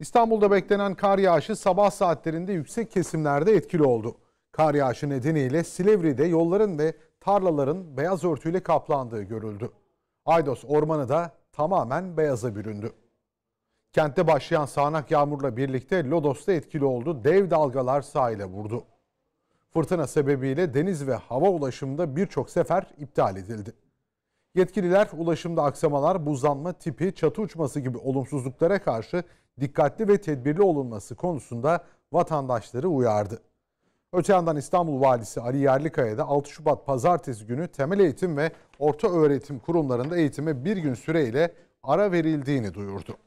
İstanbul'da beklenen kar yağışı sabah saatlerinde yüksek kesimlerde etkili oldu. Kar yağışı nedeniyle Silivri'de yolların ve tarlaların beyaz örtüyle kaplandığı görüldü. Aydos ormanı da tamamen beyaza büründü. Kentte başlayan sağanak yağmurla birlikte Lodos'ta etkili oldu. Dev dalgalar sahile vurdu. Fırtına sebebiyle deniz ve hava ulaşımında birçok sefer iptal edildi. Yetkililer ulaşımda aksamalar, buzlanma tipi, çatı uçması gibi olumsuzluklara karşı dikkatli ve tedbirli olunması konusunda vatandaşları uyardı. Öte yandan İstanbul Valisi Ali Yerlikaya da 6 Şubat pazartesi günü temel eğitim ve orta öğretim kurumlarında eğitime bir gün süreyle ara verildiğini duyurdu.